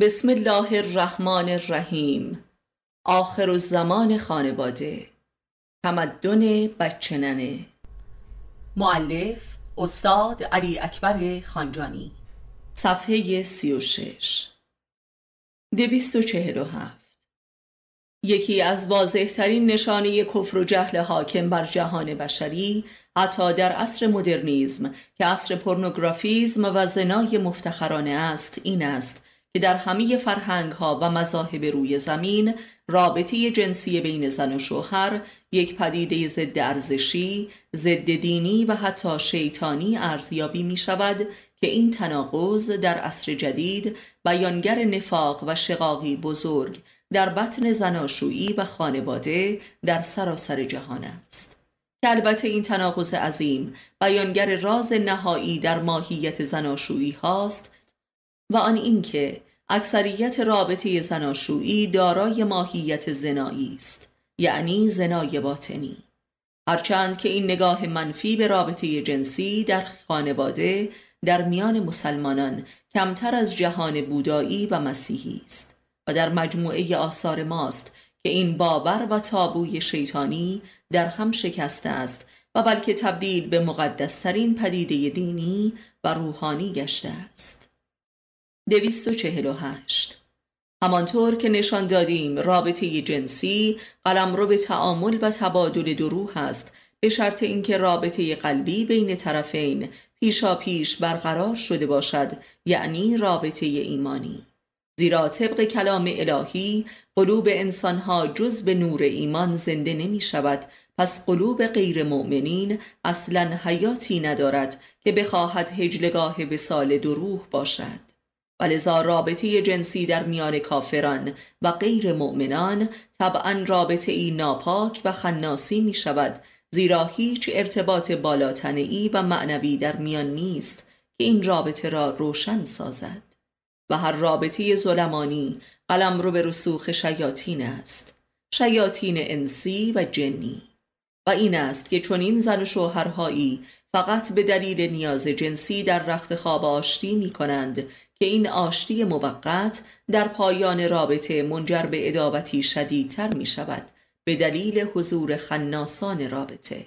بسم الله الرحمن الرحیم آخر زمان خانواده تمدن بچننه معلف استاد علی اکبر خانجانی صفحه 36 هفت یکی از واضحترین نشانه کفر و جهل حاکم بر جهان بشری حتی در عصر مدرنیزم که عصر پرنگرافیزم و زنای مفتخرانه است این است که در همه فرهنگ ها و مذاهب روی زمین رابطه جنسی بین زن و شوهر یک پدیده ضد ارزشی، ضد دینی و حتی شیطانی ارزیابی می شود که این تناقض در عصر جدید بیانگر نفاق و شقاقی بزرگ در بطن زناشویی و خانواده در سراسر جهان است. که البته این تناقض عظیم بیانگر راز نهایی در ماهیت زناشویی هاست و آن اینکه اکثریت رابطه زناشویی دارای ماهیت زنایی است یعنی زنای باطنی هرچند که این نگاه منفی به رابطه جنسی در خانواده در میان مسلمانان کمتر از جهان بودایی و مسیحی است و در مجموعه آثار ماست که این باور و تابوی شیطانی در هم شکسته است و بلکه تبدیل به مقدسترین پدیده دینی و روحانی گشته است 248 همانطور که نشان دادیم رابطه جنسی قلم رو به تعامل و تبادل دروح است به شرط اینکه رابطه قلبی بین طرفین پیشا پیش برقرار شده باشد یعنی رابطه ایمانی زیرا طبق کلام الهی قلوب انسانها جز به نور ایمان زنده نمی شود پس قلوب غیر مؤمنین اصلا حیاتی ندارد که بخواهد هجلگاه سال دروح باشد ولذا رابطه جنسی در میان کافران و غیر مؤمنان طبعا رابطه ای ناپاک و خناسی می شود زیرا هیچ ارتباط ای و معنوی در میان نیست که این رابطه را روشن سازد و هر رابطه زلمانی قلم رو به رسوخ شیاطین است شیاطین انسی و جنی و این است که این زن و شوهرهایی فقط به دلیل نیاز جنسی در رخت خواب آشتی می کنند که این آشتی موقت در پایان رابطه منجر به ادابتی شدیدتر می شود به دلیل حضور خناسان رابطه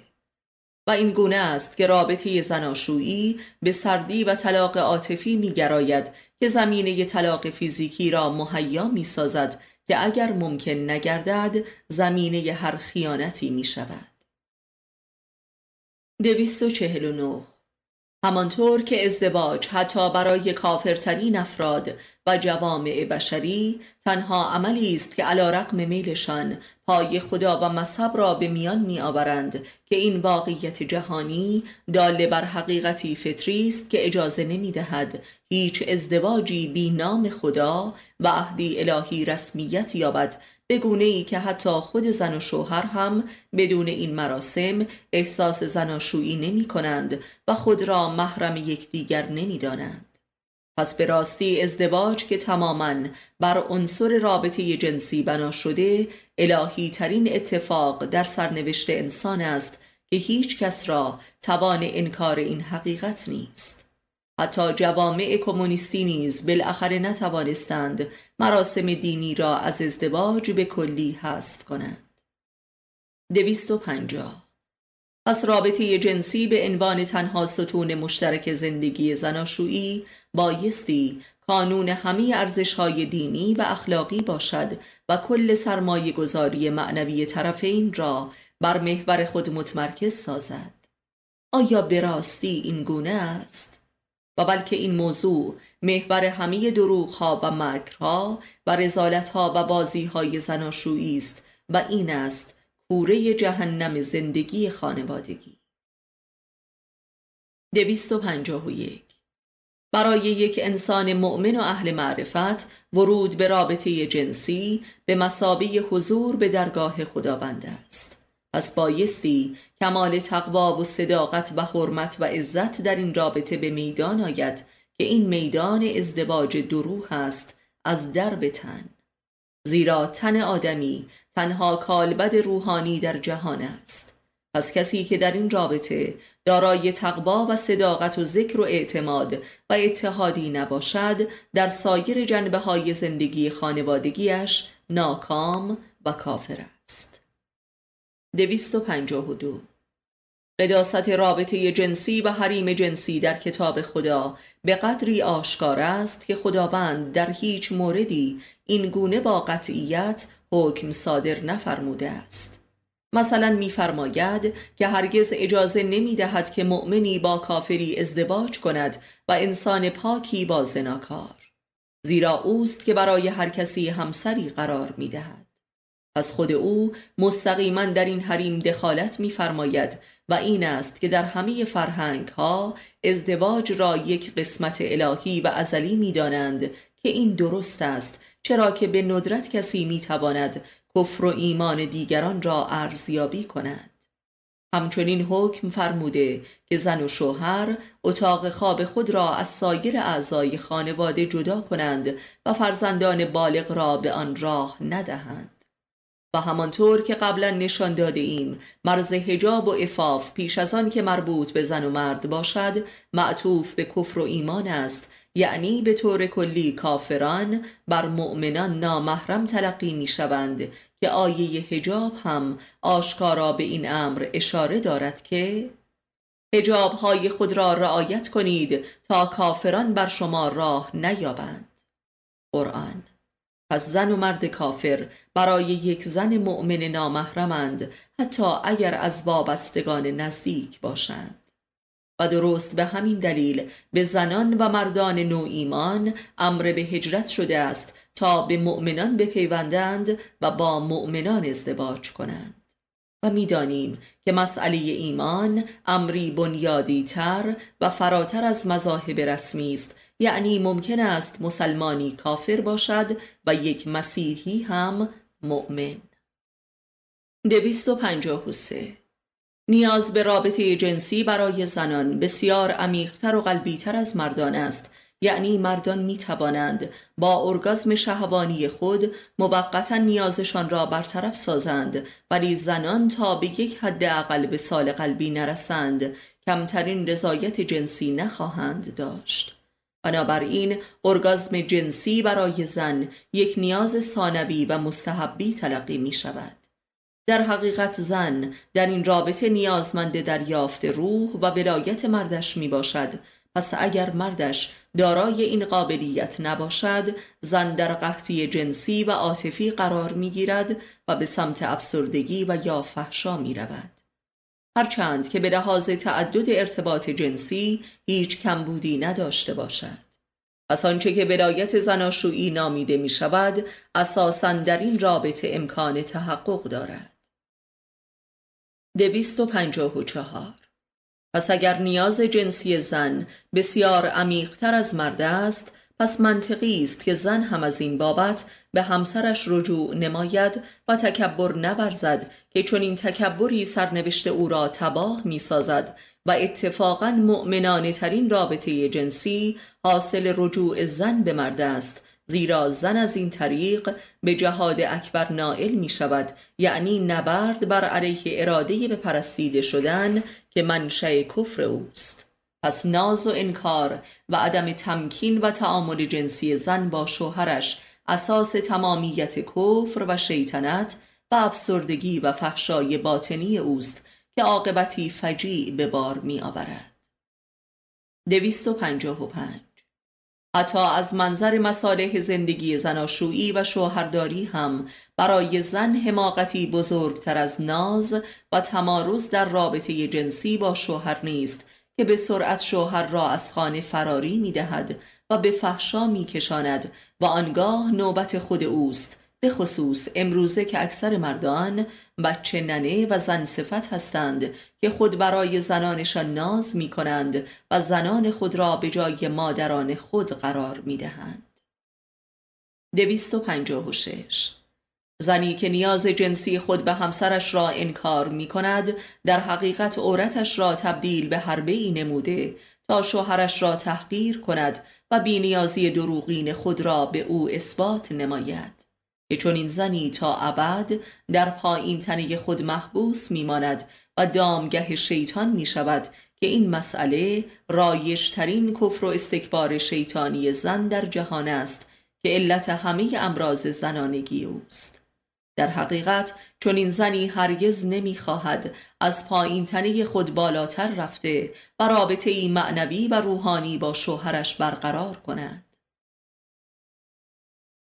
و این گونه است که رابطه زناشویی به سردی و طلاق عاطفی میگراید که زمینه طلاق فیزیکی را مهیا سازد که اگر ممکن نگردد زمینه هر خیانتی می شود. 249 همانطور که ازدواج حتی برای کافرترین افراد و جوامع بشری تنها عملی است که علا میلشان پای خدا و مذهب را به میان میآورند که این واقعیت جهانی داله بر حقیقتی فطری است که اجازه نمیدهد هیچ ازدواجی بی نام خدا و عهدی الهی رسمیت یابد به گونه ای که حتی خود زن و شوهر هم بدون این مراسم احساس زناشویی نمی کنند و خود را محرم یکدیگر نمی دانند. پس به راستی ازدواج که تماما بر عنصر رابطه جنسی بنا شده الهی ترین اتفاق در سرنوشت انسان است که هیچ کس را توان انکار این حقیقت نیست. حتی جوامع کمونیستی نیز بالاخره نتوانستند مراسم دینی را از ازدواج به کلی حذف کنند. 250 پس رابطه جنسی به عنوان تنها ستون مشترک زندگی زناشویی بایستی قانون همه های دینی و اخلاقی باشد و کل سرمایه گذاری معنوی طرفین را بر محور خود متمرکز سازد. آیا به راستی این گونه است؟ و بلکه این موضوع محور همه دروغها و مکرها و رزالتها و بازیهای زناشویی است و این است کوره جهنم زندگی خانوادگی دویست و پنجاه و یک برای یک انسان مؤمن و اهل معرفت ورود به رابطه جنسی به مسابه حضور به درگاه خداوند است پس بایستی کمال تقوا و صداقت و حرمت و عزت در این رابطه به میدان آید که این میدان ازدواج دروح است از به تن زیرا تن آدمی تنها کالبد روحانی در جهان است پس کسی که در این رابطه دارای تقوا و صداقت و ذکر و اعتماد و اتحادی نباشد در سایر جنبه های زندگی خانوادگیش ناکام و کافر است 252 قداست رابطه جنسی و حریم جنسی در کتاب خدا به قدری آشکار است که خداوند در هیچ موردی این گونه با قطعیت حکم صادر نفرموده است مثلا میفرماید که هرگز اجازه نمی دهد که مؤمنی با کافری ازدواج کند و انسان پاکی با زناکار زیرا اوست که برای هر کسی همسری قرار می دهد پس خود او مستقیما در این حریم دخالت می‌فرماید و این است که در همه فرهنگ ها ازدواج را یک قسمت الهی و ازلی میدانند که این درست است چرا که به ندرت کسی میتواند کفر و ایمان دیگران را ارزیابی کند همچنین حکم فرموده که زن و شوهر اتاق خواب خود را از سایر اعضای خانواده جدا کنند و فرزندان بالغ را به آن راه ندهند و همانطور که قبلا نشان داده ایم مرز هجاب و افاف پیش از آن که مربوط به زن و مرد باشد معطوف به کفر و ایمان است یعنی به طور کلی کافران بر مؤمنان نامحرم تلقی می شوند که آیه هجاب هم آشکارا به این امر اشاره دارد که هجاب های خود را رعایت کنید تا کافران بر شما راه نیابند قرآن پس زن و مرد کافر برای یک زن مؤمن نامحرمند حتی اگر از وابستگان نزدیک باشند و درست به همین دلیل به زنان و مردان نو ایمان امر به هجرت شده است تا به مؤمنان بپیوندند و با مؤمنان ازدواج کنند و میدانیم که مسئله ایمان امری بنیادی تر و فراتر از مذاهب رسمی است یعنی ممکن است مسلمانی کافر باشد و یک مسیحی هم مؤمن دویست و نیاز به رابطه جنسی برای زنان بسیار عمیقتر و قلبیتر از مردان است یعنی مردان می توانند با ارگازم شهوانی خود موقتا نیازشان را برطرف سازند ولی زنان تا به یک حد اقل به سال قلبی نرسند کمترین رضایت جنسی نخواهند داشت بنابراین ارگازم جنسی برای زن یک نیاز ثانوی و مستحبی تلقی می شود. در حقیقت زن در این رابطه نیازمند دریافت روح و ولایت مردش می باشد پس اگر مردش دارای این قابلیت نباشد زن در قحطی جنسی و عاطفی قرار می گیرد و به سمت افسردگی و یا فحشا می رود. هرچند که به لحاظ تعدد ارتباط جنسی هیچ کمبودی نداشته باشد پس آنچه که ولایت زناشویی نامیده می شود اساسا در این رابطه امکان تحقق دارد دویست و پنجاه و چهار پس اگر نیاز جنسی زن بسیار عمیقتر از مرد است پس منطقی است که زن هم از این بابت به همسرش رجوع نماید و تکبر نورزد که چون این تکبری سرنوشت او را تباه می سازد و اتفاقا مؤمنانه ترین رابطه جنسی حاصل رجوع زن به مرد است زیرا زن از این طریق به جهاد اکبر نائل می شود یعنی نبرد بر علیه اراده به پرستیده شدن که منشأ کفر اوست پس ناز و انکار و عدم تمکین و تعامل جنسی زن با شوهرش اساس تمامیت کفر و شیطنت و افسردگی و فحشای باطنی اوست که عاقبتی فجیع به بار می آورد. حتی از منظر مصالح زندگی زناشویی و شوهرداری هم برای زن حماقتی بزرگتر از ناز و تمارز در رابطه جنسی با شوهر نیست که به سرعت شوهر را از خانه فراری می دهد و به فحشا می کشاند و آنگاه نوبت خود اوست به خصوص امروزه که اکثر مردان بچه ننه و زن صفت هستند که خود برای زنانشان ناز می کنند و زنان خود را به جای مادران خود قرار می دهند. شش زنی که نیاز جنسی خود به همسرش را انکار می کند در حقیقت عورتش را تبدیل به حربه ای نموده تا شوهرش را تحقیر کند و بینیازی دروغین خود را به او اثبات نماید که چون این زنی تا ابد در پایین تنه خود محبوس میماند و دامگه شیطان می شود که این مسئله ترین کفر و استکبار شیطانی زن در جهان است که علت همه امراض زنانگی اوست در حقیقت چون این زنی هرگز نمیخواهد از پایین تنه خود بالاتر رفته و رابطه ای معنوی و روحانی با شوهرش برقرار کند.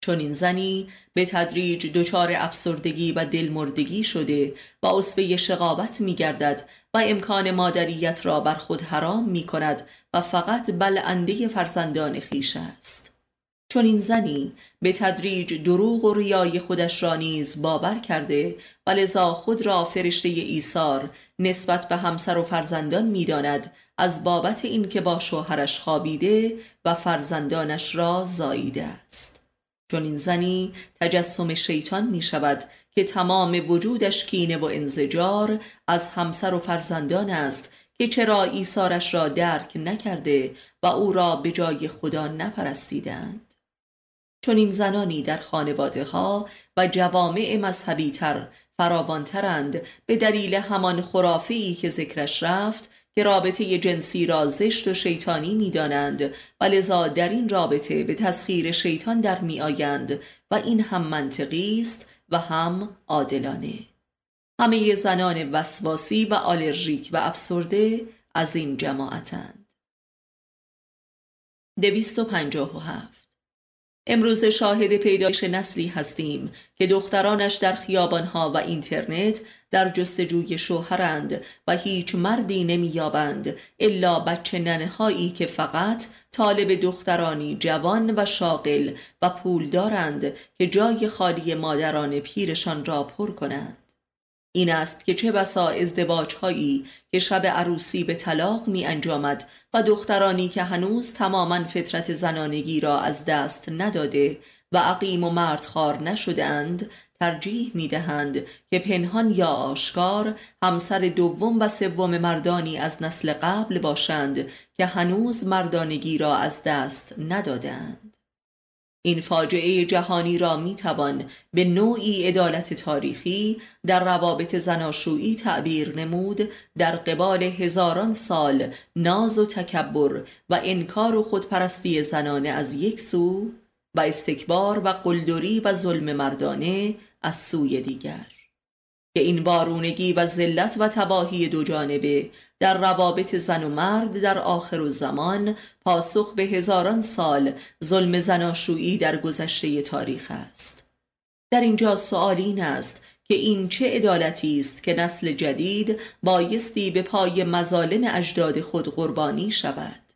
چون این زنی به تدریج دچار افسردگی و دلمردگی شده و عصفه شقابت می گردد و امکان مادریت را بر خود حرام می کند و فقط بلنده فرزندان خیش است. چون این زنی به تدریج دروغ و ریای خودش را نیز باور کرده و لذا خود را فرشته ایثار نسبت به همسر و فرزندان میداند از بابت اینکه با شوهرش خوابیده و فرزندانش را زاییده است چون این زنی تجسم شیطان می شود که تمام وجودش کینه و انزجار از همسر و فرزندان است که چرا ایثارش را درک نکرده و او را به جای خدا نپرستیدند چون این زنانی در خانواده ها و جوامع مذهبی تر فراوانترند به دلیل همان خرافی که ذکرش رفت که رابطه جنسی را زشت و شیطانی می دانند و لذا در این رابطه به تسخیر شیطان در می آیند و این هم منطقی است و هم عادلانه همه زنان وسواسی و آلرژیک و افسرده از این جماعتند هفت امروز شاهد پیدایش نسلی هستیم که دخترانش در خیابانها و اینترنت در جستجوی شوهرند و هیچ مردی نمییابند الا بچه هایی که فقط طالب دخترانی جوان و شاغل و پول دارند که جای خالی مادران پیرشان را پر کنند. این است که چه بسا ازدواج هایی که شب عروسی به طلاق می انجامد و دخترانی که هنوز تماما فطرت زنانگی را از دست نداده و عقیم و مردخوار نشدهاند ترجیح می دهند که پنهان یا آشکار همسر دوم و سوم مردانی از نسل قبل باشند که هنوز مردانگی را از دست ندادند. این فاجعه جهانی را می توان به نوعی عدالت تاریخی در روابط زناشویی تعبیر نمود در قبال هزاران سال ناز و تکبر و انکار و خودپرستی زنانه از یک سو و استکبار و قلدری و ظلم مردانه از سوی دیگر که این وارونگی و ذلت و تباهی دو جانبه در روابط زن و مرد در آخر و زمان پاسخ به هزاران سال ظلم زناشویی در گذشته تاریخ است در اینجا سوال این است که این چه عدالتی است که نسل جدید بایستی به پای مظالم اجداد خود قربانی شود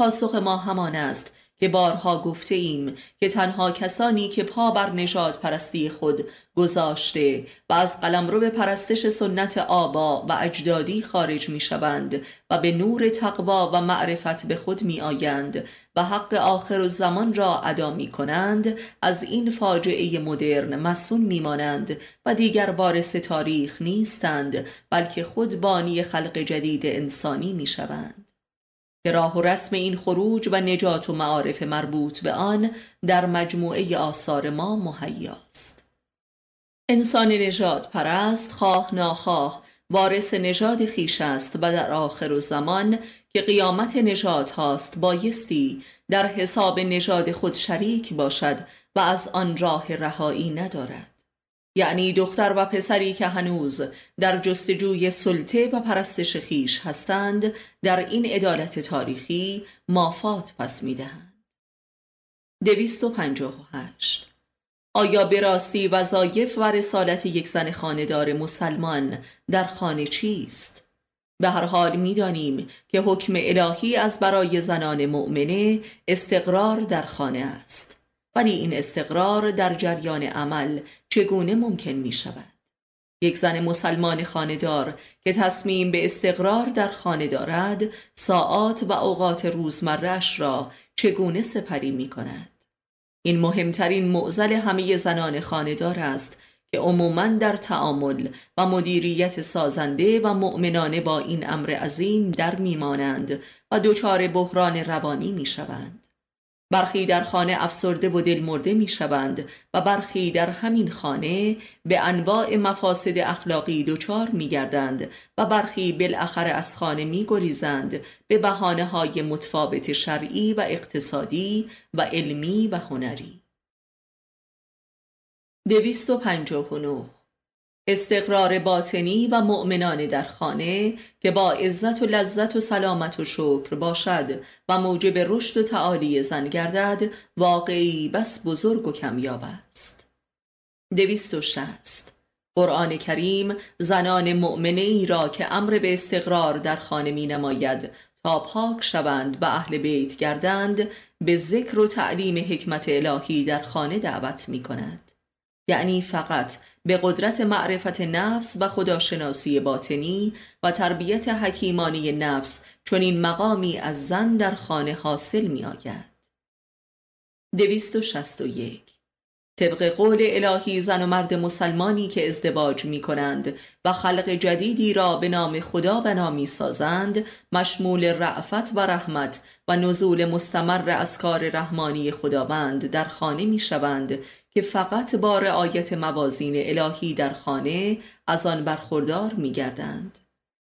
پاسخ ما همان است که بارها گفته ایم که تنها کسانی که پا بر نجات پرستی خود گذاشته و از رو به پرستش سنت آبا و اجدادی خارج می شوند و به نور تقوا و معرفت به خود می آیند و حق آخر و زمان را ادا می کنند از این فاجعه مدرن مسون می مانند و دیگر وارث تاریخ نیستند بلکه خود بانی خلق جدید انسانی می شوند. که راه و رسم این خروج و نجات و معارف مربوط به آن در مجموعه آثار ما مهیاست انسان نجات پرست خواه ناخواه وارث نژاد خیش است و در آخر و زمان که قیامت نجات هاست بایستی در حساب نژاد خود شریک باشد و از آن راه رهایی ندارد یعنی دختر و پسری که هنوز در جستجوی سلطه و پرستش خیش هستند در این عدالت تاریخی مافات پس میدهند. دویست و هشت آیا به راستی وظایف و رسالت یک زن خاندار مسلمان در خانه چیست؟ به هر حال میدانیم که حکم الهی از برای زنان مؤمنه استقرار در خانه است ولی این استقرار در جریان عمل چگونه ممکن می شود؟ یک زن مسلمان خاندار که تصمیم به استقرار در خانه دارد ساعات و اوقات روزمرهش را چگونه سپری می کند؟ این مهمترین معزل همه زنان خاندار است که عموما در تعامل و مدیریت سازنده و مؤمنانه با این امر عظیم در میمانند و دچار بحران روانی می شوند. برخی در خانه افسرده و دلمرده می شوند و برخی در همین خانه به انواع مفاسد اخلاقی دچار می گردند و برخی بالاخره از خانه می گریزند به بحانه های متفاوت شرعی و اقتصادی و علمی و هنری دویست و استقرار باطنی و مؤمنان در خانه که با عزت و لذت و سلامت و شکر باشد و موجب رشد و تعالی زن گردد واقعی بس بزرگ و کمیاب است دویست و شست قرآن کریم زنان مؤمنه ای را که امر به استقرار در خانه می نماید تا پاک شوند و اهل بیت گردند به ذکر و تعلیم حکمت الهی در خانه دعوت می کند یعنی فقط به قدرت معرفت نفس و خداشناسی باطنی و تربیت حکیمانی نفس چون این مقامی از زن در خانه حاصل می آید. طبق قول الهی زن و مرد مسلمانی که ازدواج می کنند و خلق جدیدی را به نام خدا بنا می سازند مشمول رعفت و رحمت و نزول مستمر از کار رحمانی خداوند در خانه می شوند که فقط با رعایت موازین الهی در خانه از آن برخوردار می گردند.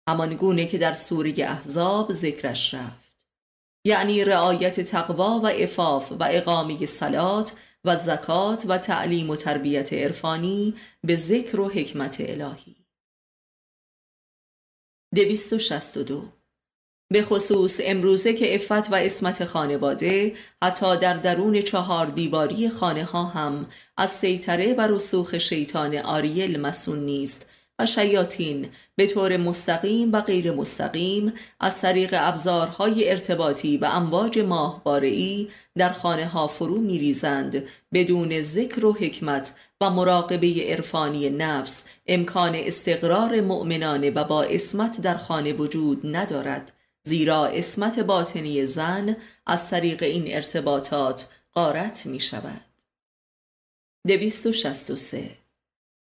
همان گونه که در سوره احزاب ذکرش رفت. یعنی رعایت تقوا و افاف و اقامی سلات و زکات و تعلیم و تربیت عرفانی به ذکر و حکمت الهی. دو به خصوص امروزه که افت و اسمت خانواده حتی در درون چهار دیواری خانه ها هم از سیطره و رسوخ شیطان آریل مسون نیست و شیاطین به طور مستقیم و غیر مستقیم از طریق ابزارهای ارتباطی و امواج ای در خانه ها فرو میریزند بدون ذکر و حکمت و مراقبه عرفانی نفس امکان استقرار مؤمنانه و با اسمت در خانه وجود ندارد زیرا اسمت باطنی زن از طریق این ارتباطات غارت می شود. 263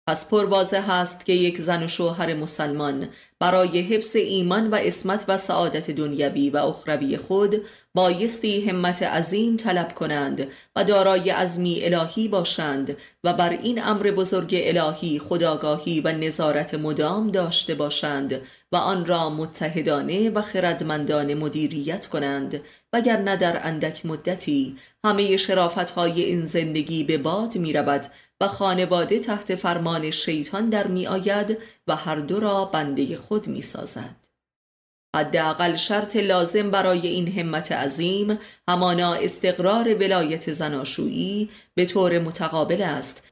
پس پروازه هست که یک زن و شوهر مسلمان برای حفظ ایمان و اسمت و سعادت دنیوی و اخروی خود بایستی همت عظیم طلب کنند و دارای عزمی الهی باشند و بر این امر بزرگ الهی خداگاهی و نظارت مدام داشته باشند و آن را متحدانه و خردمندانه مدیریت کنند وگرنه در اندک مدتی همه شرافت های این زندگی به باد می رود و خانواده تحت فرمان شیطان در می آید و هر دو را بنده خود می سازد. حداقل شرط لازم برای این همت عظیم همانا استقرار ولایت زناشویی به طور متقابل است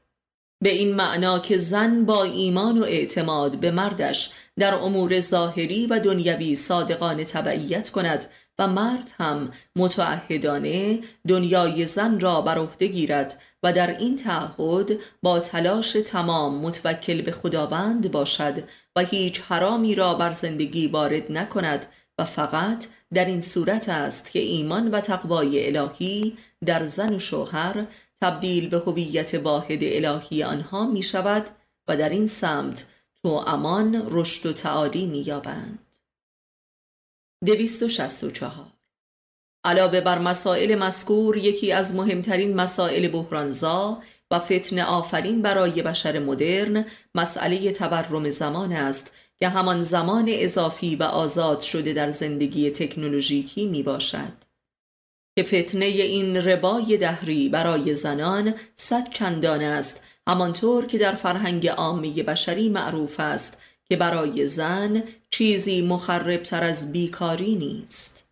به این معنا که زن با ایمان و اعتماد به مردش در امور ظاهری و دنیوی صادقانه تبعیت کند و مرد هم متعهدانه دنیای زن را بر عهده گیرد و در این تعهد با تلاش تمام متوکل به خداوند باشد و هیچ حرامی را بر زندگی وارد نکند و فقط در این صورت است که ایمان و تقوای الهی در زن و شوهر تبدیل به هویت واحد الهی آنها می شود و در این سمت تو امان رشد و تعالی می یابند. چهار علاوه بر مسائل مذکور یکی از مهمترین مسائل بحرانزا و فتن آفرین برای بشر مدرن مسئله تورم زمان است که همان زمان اضافی و آزاد شده در زندگی تکنولوژیکی می باشد که فتنه این ربای دهری برای زنان صد چندان است همانطور که در فرهنگ عامه بشری معروف است که برای زن چیزی مخربتر از بیکاری نیست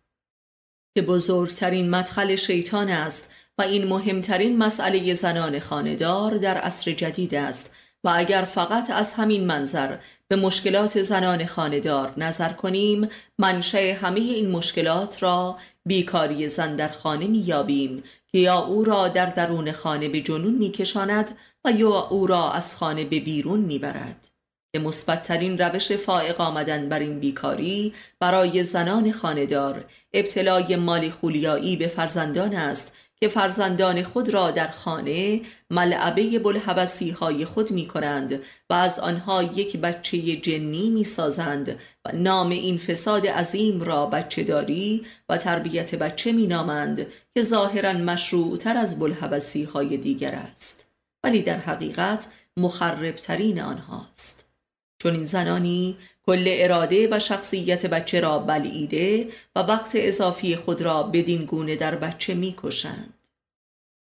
که بزرگترین مدخل شیطان است و این مهمترین مسئله زنان خاندار در عصر جدید است و اگر فقط از همین منظر به مشکلات زنان خاندار نظر کنیم منشه همه این مشکلات را بیکاری زن در خانه میابیم که یا او را در درون خانه به جنون میکشاند و یا او را از خانه به بیرون میبرد که مثبتترین روش فائق آمدن بر این بیکاری برای زنان خاندار ابتلای مالی خولیایی به فرزندان است که فرزندان خود را در خانه ملعبه بلحبسی های خود می کنند و از آنها یک بچه جنی می سازند و نام این فساد عظیم را بچه داری و تربیت بچه می نامند که ظاهرا مشروع تر از بلحبسی های دیگر است ولی در حقیقت مخربترین آنهاست چون این زنانی کل اراده و شخصیت بچه را بلعیده و وقت اضافی خود را بدین گونه در بچه میکشند.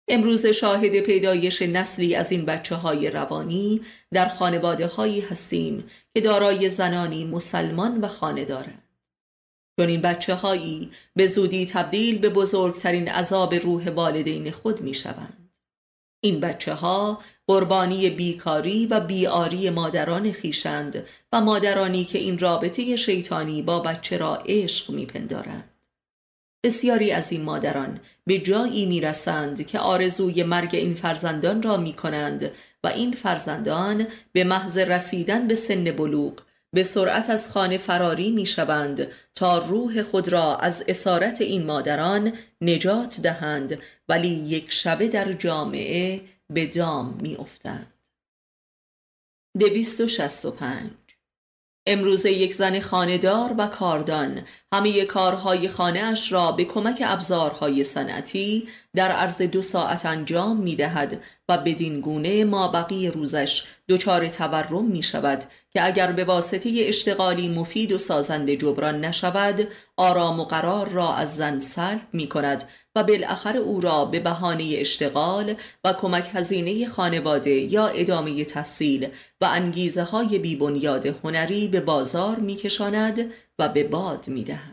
امروز شاهد پیدایش نسلی از این بچه های روانی در خانواده هایی هستیم که دارای زنانی مسلمان و خانه دارند. چون این بچه هایی به زودی تبدیل به بزرگترین عذاب روح والدین خود می شوند. این بچه ها قربانی بیکاری و بیاری مادران خیشند و مادرانی که این رابطه شیطانی با بچه را عشق میپندارند. بسیاری از این مادران به جایی میرسند که آرزوی مرگ این فرزندان را میکنند و این فرزندان به محض رسیدن به سن بلوغ به سرعت از خانه فراری می تا روح خود را از اسارت این مادران نجات دهند ولی یک شبه در جامعه به دام می افتند. دویست و شست و پنج امروز یک زن خاندار و کاردان همه کارهای خانه اش را به کمک ابزارهای صنعتی در عرض دو ساعت انجام می دهد و بدین گونه ما بقی روزش دچار تورم می شود که اگر به واسطه اشتغالی مفید و سازنده جبران نشود آرام و قرار را از زن سلب می کند و بالاخره او را به بهانه اشتغال و کمک هزینه خانواده یا ادامه تحصیل و انگیزه های بیبنیاد هنری به بازار می کشاند و به باد می دهد.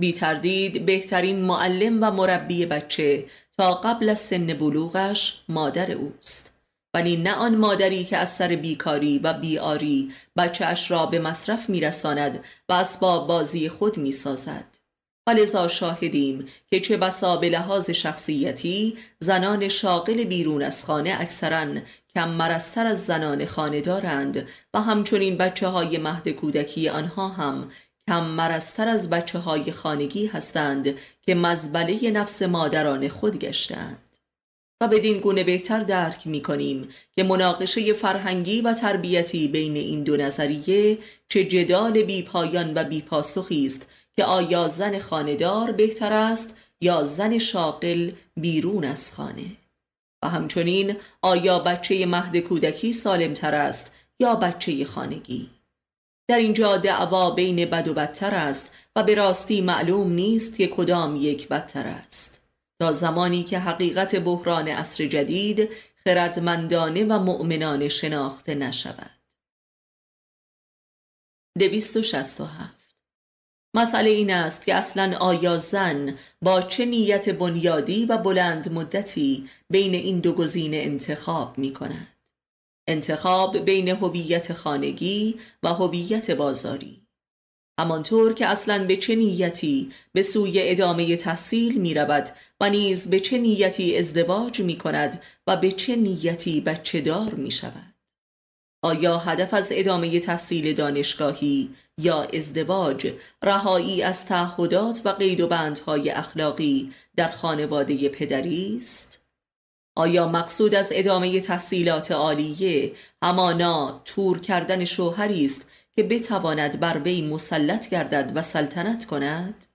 بی تردید بهترین معلم و مربی بچه تا قبل از سن بلوغش مادر اوست ولی نه آن مادری که از سر بیکاری و بیاری اش را به مصرف میرساند و اسباب بازی خود میسازد ولذا شاهدیم که چه بسا به لحاظ شخصیتی زنان شاغل بیرون از خانه اکثرا کم مرستر از زنان خانه دارند و همچنین بچه های مهد کودکی آنها هم کم مرستر از بچه های خانگی هستند که مزبله نفس مادران خود گشتند. و بدین گونه بهتر درک می کنیم که مناقشه فرهنگی و تربیتی بین این دو نظریه چه جدال بیپایان و بی است که آیا زن خاندار بهتر است یا زن شاغل بیرون از خانه و همچنین آیا بچه مهد کودکی تر است یا بچه خانگی در اینجا دعوا بین بد و بدتر است و به راستی معلوم نیست که کدام یک بدتر است تا زمانی که حقیقت بحران عصر جدید خردمندانه و مؤمنانه شناخته نشود 267 مسئله این است که اصلا آیا زن با چه نیت بنیادی و بلند مدتی بین این دو گزینه انتخاب می کند؟ انتخاب بین هویت خانگی و هویت بازاری همانطور که اصلا به چه نیتی به سوی ادامه تحصیل می رود و نیز به چه نیتی ازدواج می کند و به چه نیتی بچه دار می شود آیا هدف از ادامه تحصیل دانشگاهی یا ازدواج رهایی از تعهدات و قید و بندهای اخلاقی در خانواده پدری است؟ آیا مقصود از ادامه تحصیلات عالیه همانا تور کردن شوهری است که بتواند بر وی مسلط گردد و سلطنت کند؟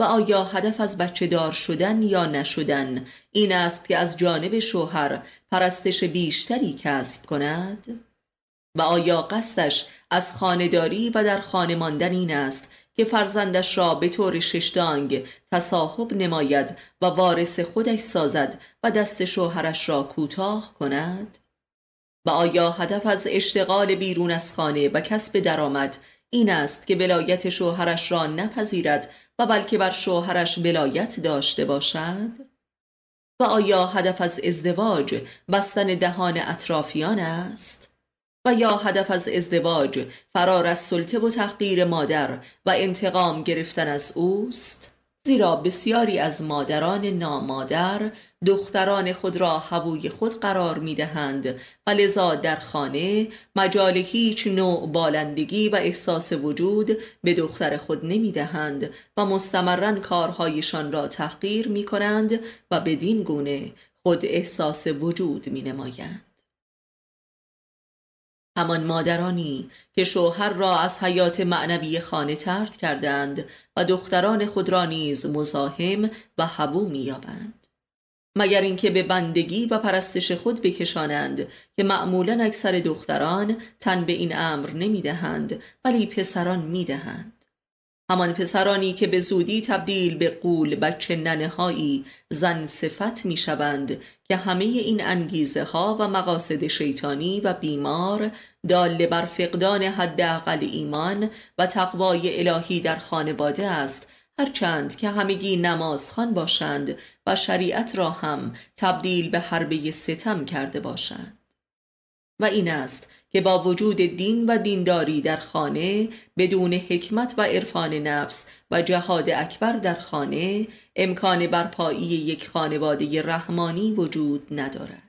و آیا هدف از بچه دار شدن یا نشدن این است که از جانب شوهر پرستش بیشتری کسب کند؟ و آیا قصدش از خانداری و در خانه ماندن این است که فرزندش را به طور ششدانگ تصاحب نماید و وارث خودش سازد و دست شوهرش را کوتاه کند؟ و آیا هدف از اشتغال بیرون از خانه و کسب درآمد این است که ولایت شوهرش را نپذیرد و بلکه بر شوهرش ولایت داشته باشد؟ و آیا هدف از ازدواج بستن دهان اطرافیان است؟ و یا هدف از ازدواج فرار از سلطه و تحقیر مادر و انتقام گرفتن از اوست زیرا بسیاری از مادران نامادر دختران خود را هووی خود قرار می دهند و لذا در خانه مجال هیچ نوع بالندگی و احساس وجود به دختر خود نمی دهند و مستمرا کارهایشان را تحقیر می کنند و بدین گونه خود احساس وجود می نمایند. همان مادرانی که شوهر را از حیات معنوی خانه ترد کردند و دختران خود را نیز مزاحم و حبو میابند. مگر اینکه به بندگی و پرستش خود بکشانند که معمولا اکثر دختران تن به این امر نمیدهند ولی پسران میدهند همان پسرانی که به زودی تبدیل به قول بچه ننه هایی زن صفت می شوند که همه این انگیزه ها و مقاصد شیطانی و بیمار داله بر فقدان حداقل ایمان و تقوای الهی در خانواده است هرچند که همگی خان باشند و شریعت را هم تبدیل به حربه ستم کرده باشند و این است که با وجود دین و دینداری در خانه بدون حکمت و عرفان نفس و جهاد اکبر در خانه امکان برپایی یک خانواده رحمانی وجود ندارد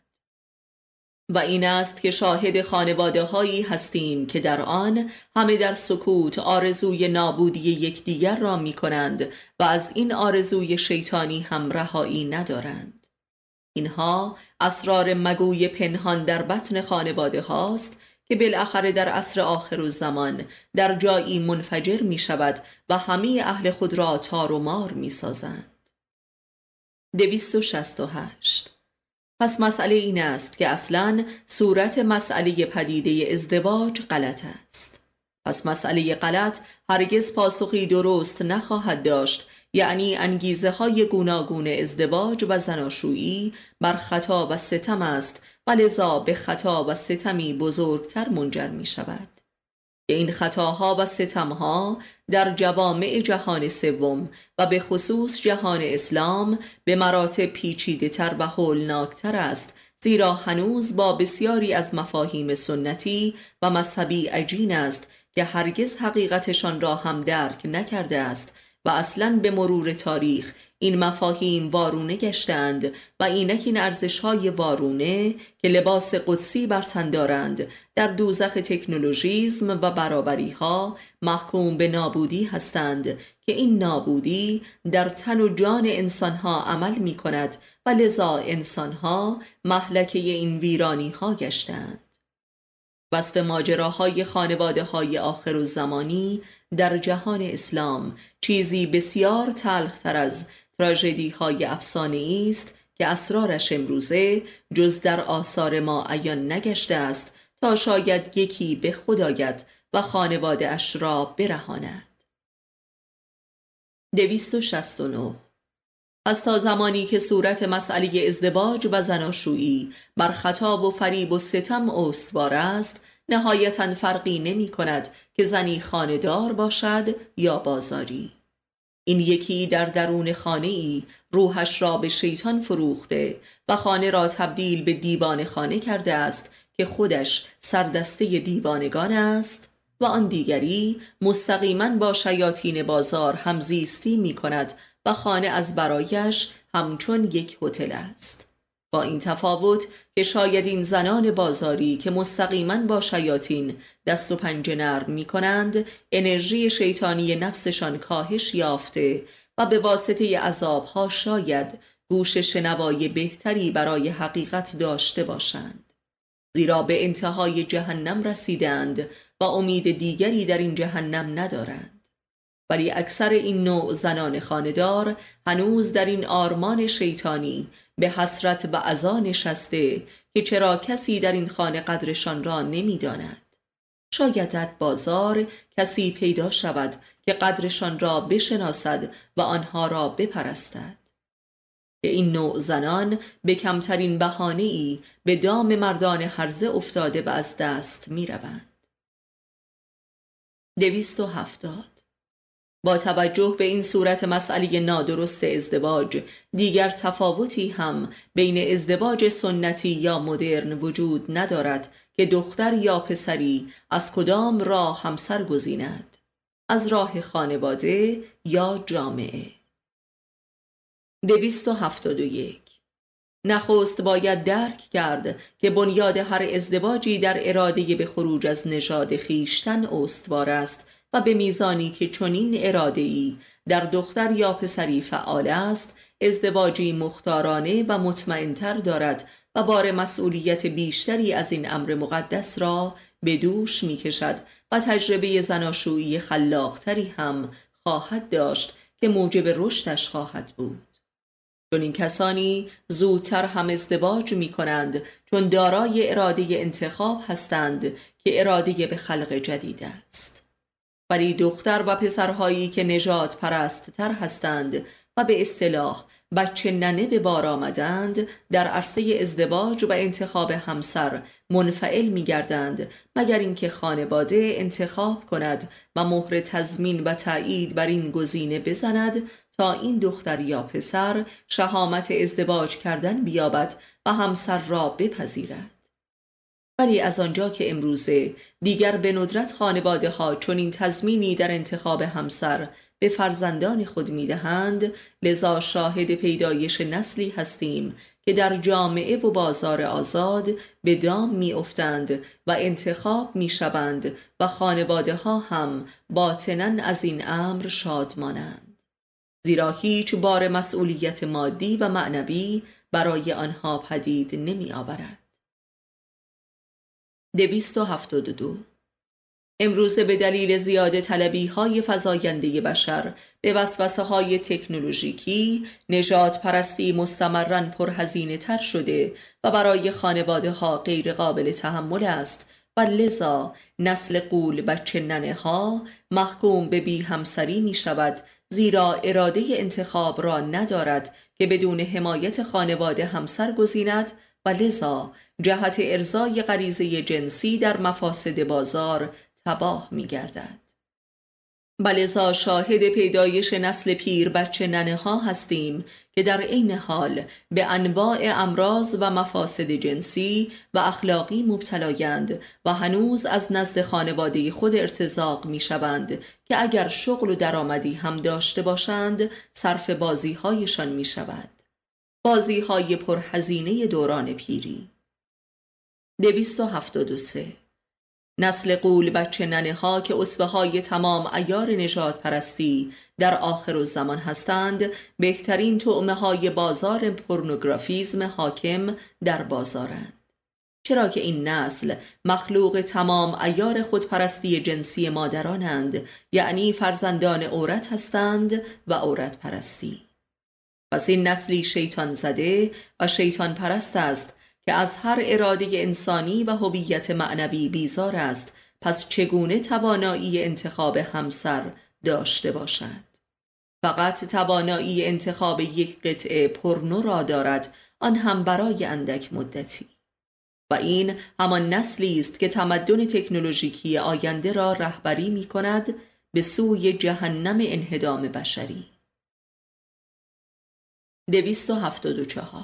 و این است که شاهد خانواده هایی هستیم که در آن همه در سکوت آرزوی نابودی یکدیگر را می کنند و از این آرزوی شیطانی هم رهایی ندارند. اینها اسرار مگوی پنهان در بطن خانواده هاست که بالاخره در عصر آخر و زمان در جایی منفجر می شود و همه اهل خود را تار و مار می سازند. دویست پس مسئله این است که اصلا صورت مسئله پدیده ازدواج غلط است. پس مسئله غلط هرگز پاسخی درست نخواهد داشت یعنی انگیزه های گوناگون ازدواج و زناشویی بر خطا و ستم است و به خطا و ستمی بزرگتر منجر می شود این خطاها و ستمها در جوامع جهان سوم و به خصوص جهان اسلام به مراتب پیچیده تر و حولناکتر است زیرا هنوز با بسیاری از مفاهیم سنتی و مذهبی عجین است که هرگز حقیقتشان را هم درک نکرده است و اصلا به مرور تاریخ این مفاهیم وارونه گشتند و اینک این ارزش های وارونه که لباس قدسی بر تن دارند در دوزخ تکنولوژیزم و برابری ها محکوم به نابودی هستند که این نابودی در تن و جان انسان ها عمل می کند و لذا انسان ها محلکه این ویرانی ها گشتند وصف ماجراهای خانواده های آخر و زمانی در جهان اسلام چیزی بسیار تلختر از تراژدی های افسانه است که اسرارش امروزه جز در آثار ما عیان نگشته است تا شاید یکی به خدایت و خانواده اش را برهاند. 269 پس تا زمانی که صورت مسئله ازدواج و زناشویی بر خطاب و فریب و ستم استوار است نهایتا فرقی نمی کند که زنی خاندار باشد یا بازاری این یکی در درون خانه ای روحش را به شیطان فروخته و خانه را تبدیل به دیوان خانه کرده است که خودش سردسته دیوانگان است و آن دیگری مستقیما با شیاطین بازار همزیستی می کند و خانه از برایش همچون یک هتل است با این تفاوت که شاید این زنان بازاری که مستقیما با شیاطین دست و پنجه نرم می کنند انرژی شیطانی نفسشان کاهش یافته و به واسطه عذابها شاید گوش شنوای بهتری برای حقیقت داشته باشند زیرا به انتهای جهنم رسیدند و امید دیگری در این جهنم ندارند ولی اکثر این نوع زنان خاندار هنوز در این آرمان شیطانی به حسرت به عزا نشسته که چرا کسی در این خانه قدرشان را نمیداند شاید در بازار کسی پیدا شود که قدرشان را بشناسد و آنها را بپرستد که این نوع زنان به کمترین بحانه ای به دام مردان هرزه افتاده و از دست می روند. دویست و هفتاد با توجه به این صورت مسئله نادرست ازدواج دیگر تفاوتی هم بین ازدواج سنتی یا مدرن وجود ندارد که دختر یا پسری از کدام راه همسر گزیند از راه خانواده یا جامعه دویست نخست باید درک کرد که بنیاد هر ازدواجی در اراده به خروج از نژاد خیشتن استوار است و به میزانی که چنین اراده ای در دختر یا پسری فعال است ازدواجی مختارانه و مطمئنتر دارد و بار مسئولیت بیشتری از این امر مقدس را به دوش می کشد و تجربه زناشویی خلاقتری هم خواهد داشت که موجب رشدش خواهد بود. چون این کسانی زودتر هم ازدواج می کنند چون دارای اراده انتخاب هستند که اراده به خلق جدید است. ولی دختر و پسرهایی که نجات پرست تر هستند و به اصطلاح بچه ننه به بار آمدند در عرصه ازدواج و انتخاب همسر منفعل می گردند مگر اینکه خانواده انتخاب کند و مهر تضمین و تایید بر این گزینه بزند تا این دختر یا پسر شهامت ازدواج کردن بیابد و همسر را بپذیرد ولی از آنجا که امروزه دیگر به ندرت خانواده ها چون این تزمینی در انتخاب همسر به فرزندان خود میدهند لذا شاهد پیدایش نسلی هستیم که در جامعه و بازار آزاد به دام می افتند و انتخاب می و خانواده ها هم باطنن از این امر شادمانند زیرا هیچ بار مسئولیت مادی و معنوی برای آنها پدید نمی 272 امروزه به دلیل زیاد طلبی های فضاینده بشر به وسوسه های تکنولوژیکی نجات پرستی مستمرن پرهزینه تر شده و برای خانواده ها غیر قابل تحمل است و لذا نسل قول بچه ننه ها محکوم به بی همسری می شود زیرا اراده انتخاب را ندارد که بدون حمایت خانواده همسر گزیند و جهت ارزای غریزه جنسی در مفاسد بازار تباه می گردد. و شاهد پیدایش نسل پیر بچه ننه ها هستیم که در عین حال به انواع امراض و مفاسد جنسی و اخلاقی مبتلایند و هنوز از نزد خانواده خود ارتزاق می شوند که اگر شغل و درآمدی هم داشته باشند صرف بازی هایشان می بازی های پرهزینه دوران پیری نسل قول بچه ننه ها که اصبه های تمام ایار نجات پرستی در آخر و زمان هستند بهترین تعمه های بازار پورنوگرافیزم حاکم در بازارند. چرا که این نسل مخلوق تمام ایار خودپرستی جنسی مادرانند یعنی فرزندان عورت هستند و عورت پرستی. پس این نسلی شیطان زده و شیطان پرست است که از هر اراده انسانی و هویت معنوی بیزار است پس چگونه توانایی انتخاب همسر داشته باشد فقط توانایی انتخاب یک قطعه پرنو را دارد آن هم برای اندک مدتی و این همان نسلی است که تمدن تکنولوژیکی آینده را رهبری می کند به سوی جهنم انهدام بشری 274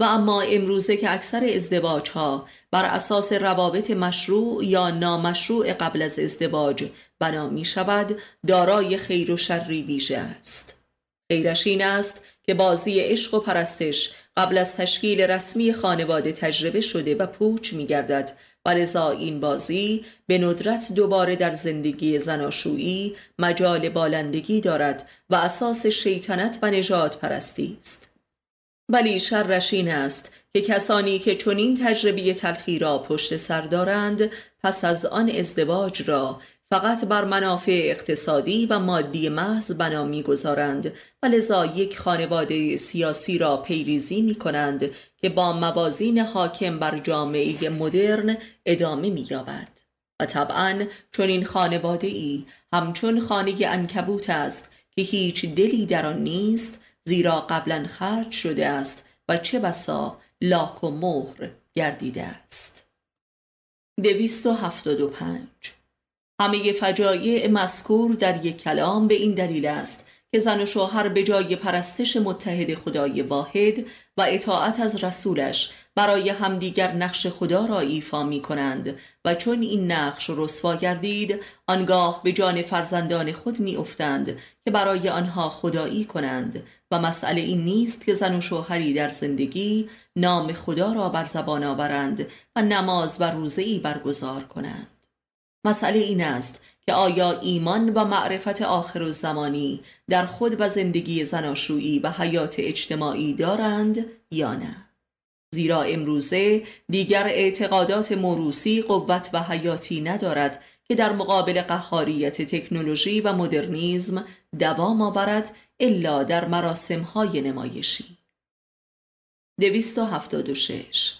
و اما امروزه که اکثر ازدواج ها بر اساس روابط مشروع یا نامشروع قبل از ازدواج بنا می شود دارای خیر و شری ویژه است خیرش این است که بازی عشق و پرستش قبل از تشکیل رسمی خانواده تجربه شده و پوچ می گردد و این بازی به ندرت دوباره در زندگی زناشویی مجال بالندگی دارد و اساس شیطنت و نجات پرستی است. ولی شرش این است که کسانی که چنین تجربه تلخی را پشت سر دارند پس از آن ازدواج را فقط بر منافع اقتصادی و مادی محض بنا میگذارند و لذا یک خانواده سیاسی را پیریزی می کنند که با موازین حاکم بر جامعه مدرن ادامه می یابد. و طبعا چون این خانواده ای همچون خانه انکبوت است که هیچ دلی در آن نیست زیرا قبلا خرج شده است و چه بسا لاک و مهر گردیده است. دویست و و پنج همه فجایع مذکور در یک کلام به این دلیل است که زن و شوهر به جای پرستش متحد خدای واحد و اطاعت از رسولش برای همدیگر نقش خدا را ایفا می کنند و چون این نقش رسوا گردید آنگاه به جان فرزندان خود می افتند که برای آنها خدایی کنند و مسئله این نیست که زن و شوهری در زندگی نام خدا را بر زبان آورند و نماز و روزه ای برگزار کنند مسئله این است که آیا ایمان و معرفت آخر الزمانی در خود و زندگی زناشویی و حیات اجتماعی دارند یا نه؟ زیرا امروزه دیگر اعتقادات موروسی قوت و حیاتی ندارد که در مقابل قهاریت تکنولوژی و مدرنیزم دوام آورد الا در مراسم های نمایشی 276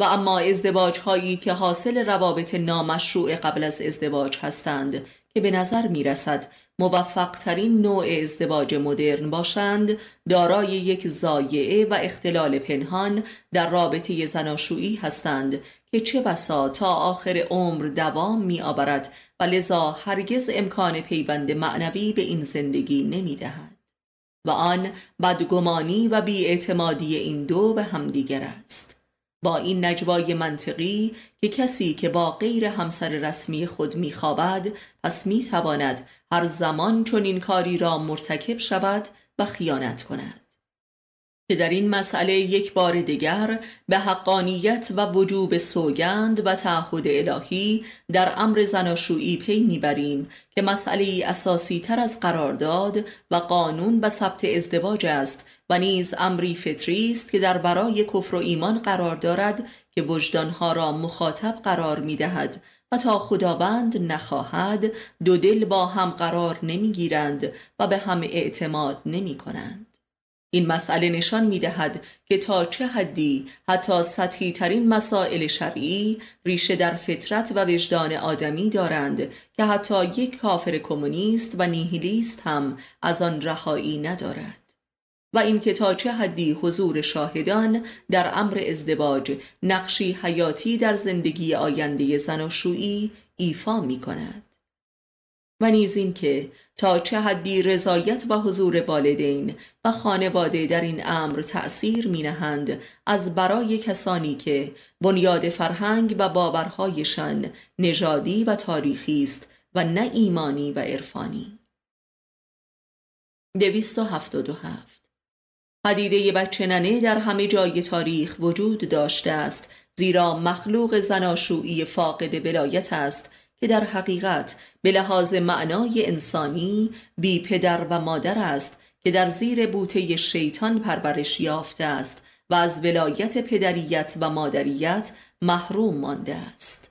و اما ازدواج هایی که حاصل روابط نامشروع قبل از ازدواج هستند که به نظر می رسد موفق ترین نوع ازدواج مدرن باشند دارای یک زایعه و اختلال پنهان در رابطه زناشویی هستند که چه بسا تا آخر عمر دوام می آورد و لذا هرگز امکان پیوند معنوی به این زندگی نمی دهد. و آن بدگمانی و بیاعتمادی این دو به همدیگر است. با این نجوای منطقی که کسی که با غیر همسر رسمی خود میخوابد پس میتواند هر زمان چون این کاری را مرتکب شود و خیانت کند که در این مسئله یک بار دیگر به حقانیت و وجوب سوگند و تعهد الهی در امر زناشویی پی میبریم که مسئله اساسی تر از قرارداد و قانون به ثبت ازدواج است و نیز امری فطری است که در برای کفر و ایمان قرار دارد که وجدانها را مخاطب قرار میدهد و تا خداوند نخواهد دو دل با هم قرار نمیگیرند و به هم اعتماد نمی کنند. این مسئله نشان می دهد که تا چه حدی حتی سطحی ترین مسائل شرعی ریشه در فطرت و وجدان آدمی دارند که حتی یک کافر کمونیست و نیهیلیست هم از آن رهایی ندارد. و این که تا چه حدی حضور شاهدان در امر ازدواج نقشی حیاتی در زندگی آینده زناشویی ایفا می کند. و نیز اینکه تا چه حدی رضایت و حضور والدین و خانواده در این امر تأثیر می نهند از برای کسانی که بنیاد فرهنگ و باورهایشان نژادی و تاریخی است و نه ایمانی و عرفانی. دو پدیده بچه در همه جای تاریخ وجود داشته است زیرا مخلوق زناشویی فاقد بلایت است که در حقیقت به لحاظ معنای انسانی بی پدر و مادر است که در زیر بوته شیطان پرورش یافته است و از ولایت پدریت و مادریت محروم مانده است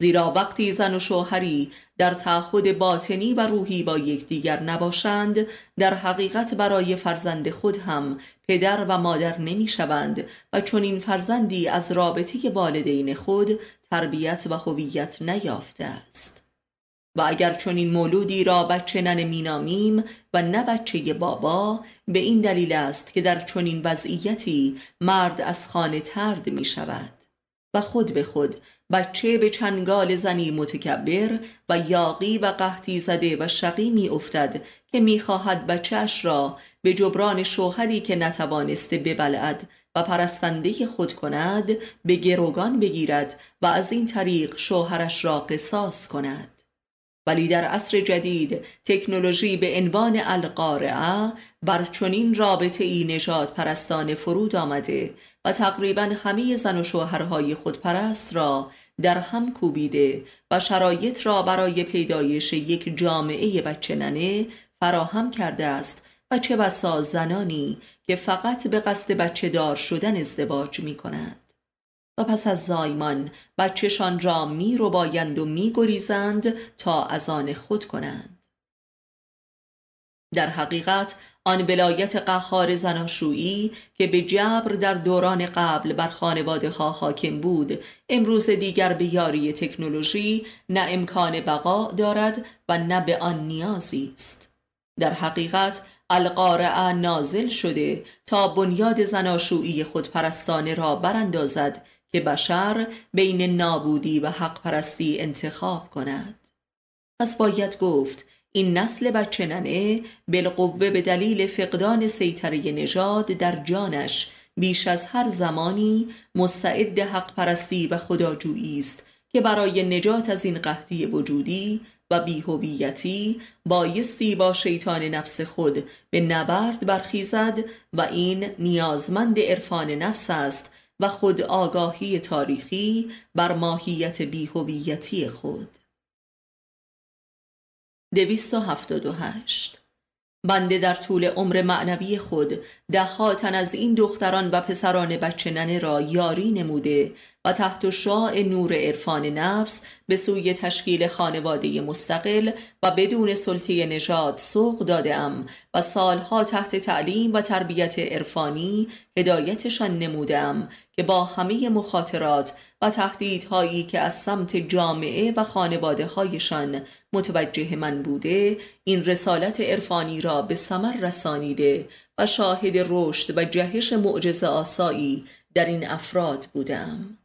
زیرا وقتی زن و شوهری در تعهد باطنی و روحی با یکدیگر نباشند در حقیقت برای فرزند خود هم پدر و مادر نمی شوند و چون این فرزندی از رابطه والدین خود تربیت و هویت نیافته است و اگر این مولودی را بچه نن مینامیم و نه بچه بابا به این دلیل است که در این وضعیتی مرد از خانه ترد می شود و خود به خود بچه به چنگال زنی متکبر و یاقی و قحطی زده و شقی می افتد که میخواهد بچهش را به جبران شوهری که نتوانسته ببلعد و پرستنده خود کند به گروگان بگیرد و از این طریق شوهرش را قصاص کند ولی در عصر جدید تکنولوژی به عنوان القارعه بر چنین رابطه ای نجات پرستان فرود آمده و تقریبا همه زن و شوهرهای خودپرست را در هم کوبیده و شرایط را برای پیدایش یک جامعه ننه فراهم کرده است و چه بسا زنانی که فقط به قصد بچه دار شدن ازدواج می کنند. و پس از زایمان بچهشان را می بایند و می گریزند تا از آن خود کنند در حقیقت آن بلایت قهار زناشویی که به جبر در دوران قبل بر خانواده ها حاکم بود امروز دیگر به یاری تکنولوژی نه امکان بقا دارد و نه به آن نیازی است در حقیقت القارعه نازل شده تا بنیاد زناشویی خودپرستانه را براندازد که بشر بین نابودی و حق پرستی انتخاب کند پس باید گفت این نسل بچه ننه بالقوه به دلیل فقدان سیطره نژاد در جانش بیش از هر زمانی مستعد حق پرستی و خداجویی است که برای نجات از این قحطی وجودی و بیهویتی بایستی با شیطان نفس خود به نبرد برخیزد و این نیازمند عرفان نفس است و خود آگاهی تاریخی بر ماهیت بیهویتی خود هشت. بنده در طول عمر معنوی خود ده تن از این دختران و پسران بچه ننه را یاری نموده و تحت شاع نور عرفان نفس به سوی تشکیل خانواده مستقل و بدون سلطه نژاد سوق دادم و سالها تحت تعلیم و تربیت عرفانی هدایتشان نمودم که با همه مخاطرات و تهدیدهایی که از سمت جامعه و خانواده هایشان متوجه من بوده این رسالت عرفانی را به ثمر رسانیده و شاهد رشد و جهش معجزه آسایی در این افراد بودم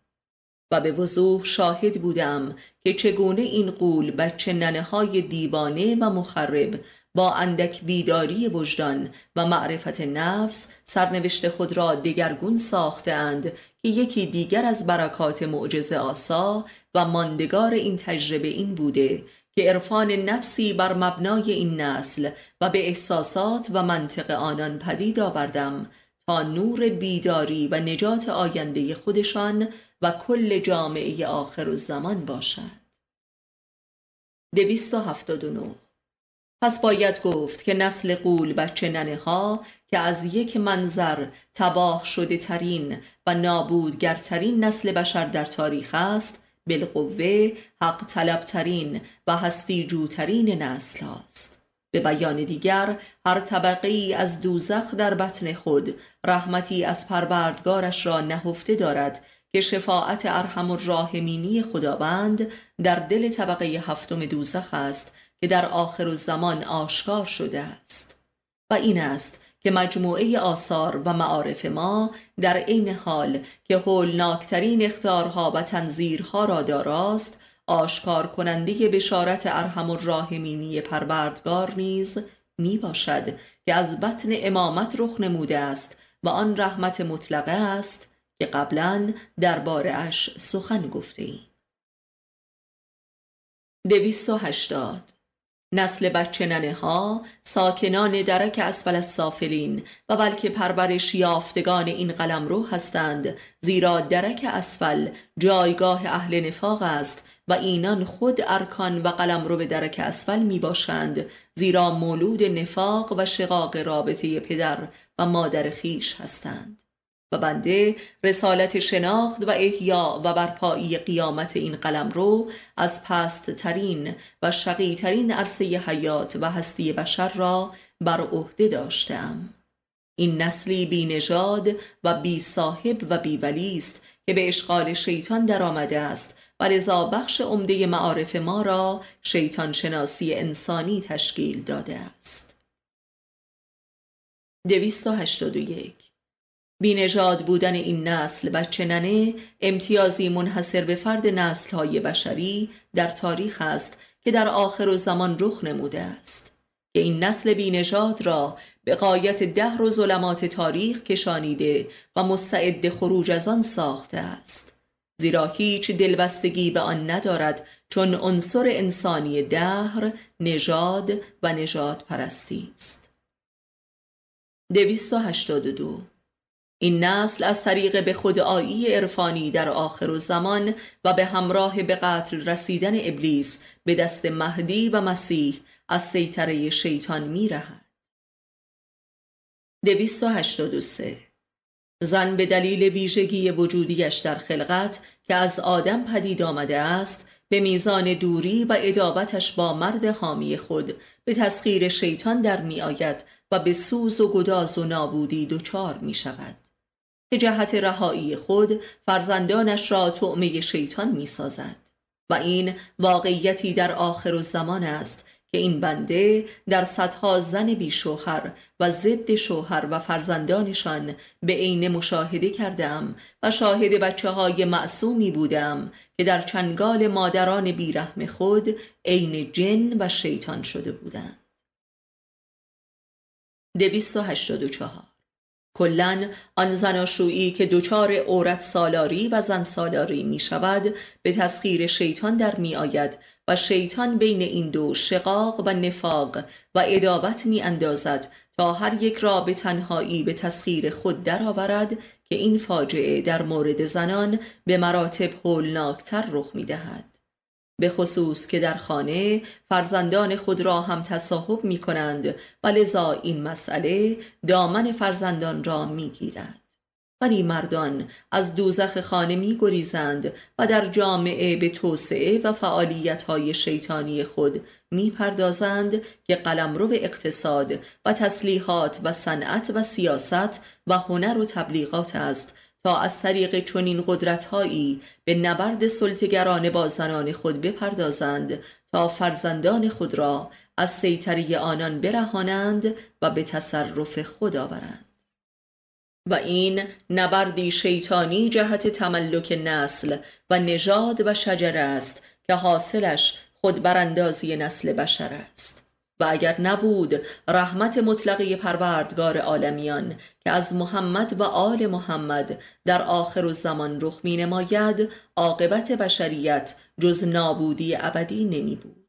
و به وضوح شاهد بودم که چگونه این قول بچه ننه های دیوانه و مخرب با اندک بیداری وجدان و معرفت نفس سرنوشت خود را دگرگون ساختند که یکی دیگر از برکات معجزه آسا و ماندگار این تجربه این بوده که عرفان نفسی بر مبنای این نسل و به احساسات و منطق آنان پدید آوردم تا نور بیداری و نجات آینده خودشان و کل جامعه آخر و زمان باشد دویست و پس باید گفت که نسل قول بچه ننه ها که از یک منظر تباه شده ترین و نابودگرترین نسل بشر در تاریخ است بالقوه حق ترین و جوترین نسل است. به بیان دیگر هر طبقه ای از دوزخ در بطن خود رحمتی از پروردگارش را نهفته دارد که شفاعت ارحم راهمینی خداوند در دل طبقه هفتم دوزخ است که در آخر و زمان آشکار شده است و این است که مجموعه آثار و معارف ما در عین حال که هولناکترین اختارها و تنظیرها را داراست آشکار کننده بشارت ارحم راهمینی پروردگار نیز می باشد که از بطن امامت رخ نموده است و آن رحمت مطلقه است که قبلا درباره اش سخن گفته ایم. دویست هشتاد نسل بچه ننه ها ساکنان درک اسفل سافلین و بلکه پرورش یافتگان این قلم رو هستند زیرا درک اسفل جایگاه اهل نفاق است و اینان خود ارکان و قلم به درک اسفل می باشند زیرا مولود نفاق و شقاق رابطه پدر و مادر خیش هستند و بنده رسالت شناخت و احیا و برپایی قیامت این قلم رو از پست ترین و شقی ترین عرصه حیات و هستی بشر را بر عهده داشتم این نسلی بی و بی صاحب و بی ولی است که به اشغال شیطان درآمده است و لذا بخش عمده معارف ما را شیطان شناسی انسانی تشکیل داده است 281 بینژاد بودن این نسل بچه ننه امتیازی منحصر به فرد نسل های بشری در تاریخ است که در آخر و زمان رخ نموده است که این نسل بینژاد را به قایت دهر و ظلمات تاریخ کشانیده و مستعد خروج از آن ساخته است زیرا هیچ دلبستگی به آن ندارد چون عنصر انسانی دهر نژاد و نژاد پرستی است دو این نسل از طریق به خدایی عرفانی در آخر و زمان و به همراه به قتل رسیدن ابلیس به دست مهدی و مسیح از سیطره شیطان می رهد. زن به دلیل ویژگی وجودیش در خلقت که از آدم پدید آمده است به میزان دوری و ادابتش با مرد حامی خود به تسخیر شیطان در می آید و به سوز و گداز و نابودی دچار می شود. که جهت رهایی خود فرزندانش را طعمه شیطان می سازد و این واقعیتی در آخر زمان است که این بنده در صدها زن شوهر و ضد شوهر و فرزندانشان به عین مشاهده کردم و شاهد بچه های معصومی بودم که در چنگال مادران بیرحم خود عین جن و شیطان شده بودند. چهار. کلا آن زناشویی که دچار عورت سالاری و زن سالاری می شود به تسخیر شیطان در می آید و شیطان بین این دو شقاق و نفاق و ادابت می اندازد تا هر یک را به تنهایی به تسخیر خود درآورد که این فاجعه در مورد زنان به مراتب هولناکتر رخ می دهد. به خصوص که در خانه فرزندان خود را هم تصاحب می کنند و لذا این مسئله دامن فرزندان را می گیرد. ولی مردان از دوزخ خانه می گریزند و در جامعه به توسعه و فعالیت های شیطانی خود می پردازند که قلمرو اقتصاد و تسلیحات و صنعت و سیاست و هنر و تبلیغات است تا از طریق چنین قدرتهایی به نبرد سلطگران با زنان خود بپردازند تا فرزندان خود را از سیطری آنان برهانند و به تصرف خود آورند و این نبردی شیطانی جهت تملک نسل و نژاد و شجره است که حاصلش خود براندازی نسل بشر است و اگر نبود رحمت مطلقه پروردگار عالمیان که از محمد و آل محمد در آخر زمان رخ می نماید عاقبت بشریت جز نابودی ابدی نمی بود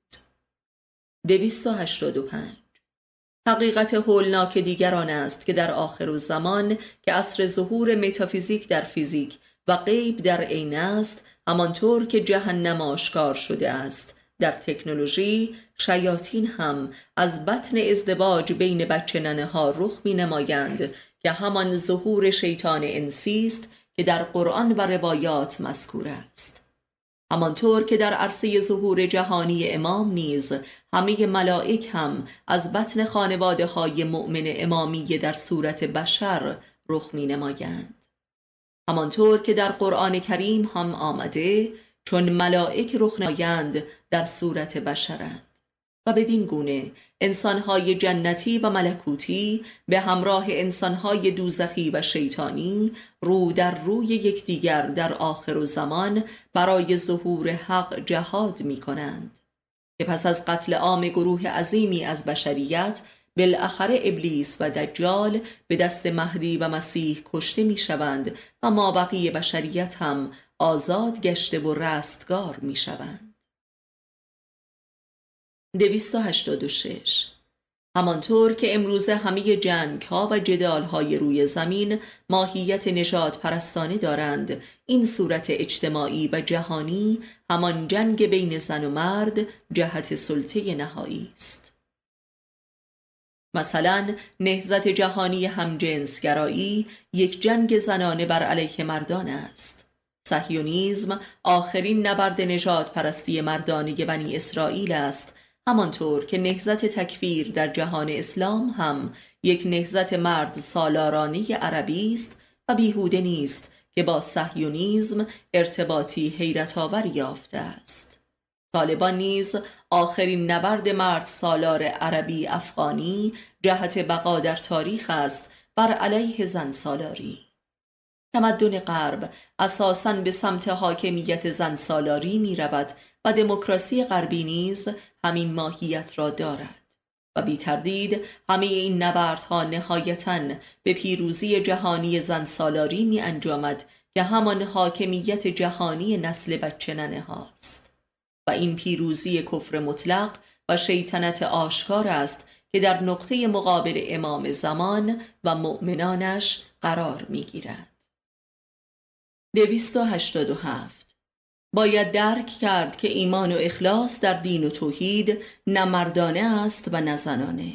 حقیقت هولناک دیگران است که در آخر زمان که اصر ظهور متافیزیک در فیزیک و غیب در عین است همانطور که جهنم آشکار شده است در تکنولوژی شیاطین هم از بطن ازدواج بین بچه ننه ها رخ می نمایند که همان ظهور شیطان انسیست که در قرآن و روایات مذکور است همانطور که در عرصه ظهور جهانی امام نیز همه ملائک هم از بطن خانواده های مؤمن امامی در صورت بشر رخ می نمایند همانطور که در قرآن کریم هم آمده چون ملائک رخ نمایند در صورت بشرند و بدین گونه انسانهای جنتی و ملکوتی به همراه انسانهای دوزخی و شیطانی رو در روی یکدیگر در آخر و زمان برای ظهور حق جهاد می کنند که پس از قتل عام گروه عظیمی از بشریت بالاخره ابلیس و دجال به دست مهدی و مسیح کشته می شوند و ما بقیه بشریت هم آزاد گشته و رستگار می شوند. 286 همانطور که امروزه همه جنگ ها و جدال های روی زمین ماهیت نجات پرستانه دارند این صورت اجتماعی و جهانی همان جنگ بین زن و مرد جهت سلطه نهایی است مثلا نهزت جهانی همجنسگرایی یک جنگ زنانه بر علیه مردان است سهیونیزم آخرین نبرد نجات پرستی مردانی بنی اسرائیل است همانطور که نهزت تکفیر در جهان اسلام هم یک نهزت مرد سالارانی عربی است و بیهوده نیست که با صهیونیزم ارتباطی حیرت آور یافته است طالبان نیز آخرین نبرد مرد سالار عربی افغانی جهت بقا در تاریخ است بر علیه زن سالاری تمدن غرب اساساً به سمت حاکمیت زن سالاری می رود و دموکراسی غربی نیز همین ماهیت را دارد و بی تردید همه این نبردها نهایتا به پیروزی جهانی زنسالاری می انجامد که همان حاکمیت جهانی نسل بچه هاست و این پیروزی کفر مطلق و شیطنت آشکار است که در نقطه مقابل امام زمان و مؤمنانش قرار می گیرد. هفت باید درک کرد که ایمان و اخلاص در دین و توحید نه مردانه است و نه زنانه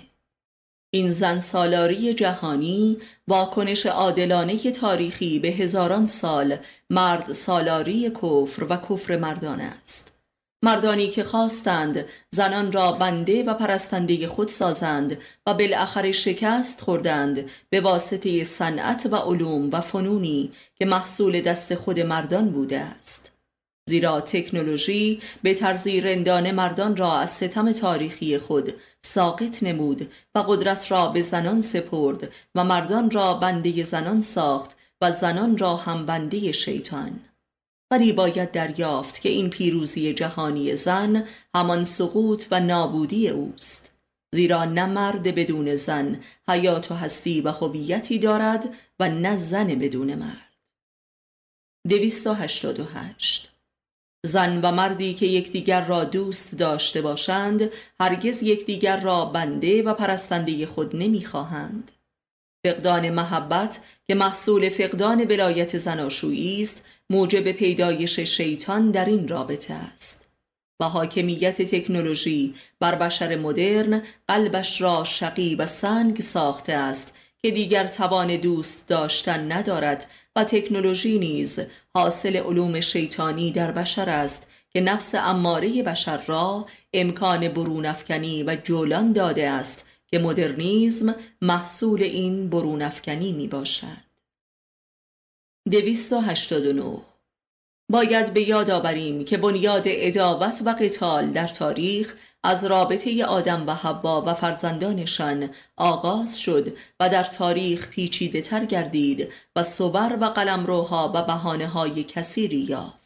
این زن سالاری جهانی واکنش عادلانه تاریخی به هزاران سال مرد سالاری کفر و کفر مردانه است مردانی که خواستند زنان را بنده و پرستنده خود سازند و بالاخره شکست خوردند به واسطه صنعت و علوم و فنونی که محصول دست خود مردان بوده است زیرا تکنولوژی به طرزی رندانه مردان را از ستم تاریخی خود ساقط نمود و قدرت را به زنان سپرد و مردان را بنده زنان ساخت و زنان را هم بنده شیطان ولی باید دریافت که این پیروزی جهانی زن همان سقوط و نابودی اوست زیرا نه مرد بدون زن حیات و هستی و هویتی دارد و نه زن بدون مرد 288 زن و مردی که یکدیگر را دوست داشته باشند هرگز یکدیگر را بنده و پرستنده خود نمیخواهند. فقدان محبت که محصول فقدان بلایت زناشویی است موجب پیدایش شیطان در این رابطه است و حاکمیت تکنولوژی بر بشر مدرن قلبش را شقی و سنگ ساخته است که دیگر توان دوست داشتن ندارد تکنولوژی نیز حاصل علوم شیطانی در بشر است که نفس اماره بشر را امکان برونافکنی و جولان داده است که مدرنیزم محصول این برونافکنی می باشد. 289 باید به یاد آوریم که بنیاد ادابت و قتال در تاریخ از رابطه آدم و حوا و فرزندانشان آغاز شد و در تاریخ پیچیده تر گردید و صبر و قلمروها و بحانه های کسیری یافت.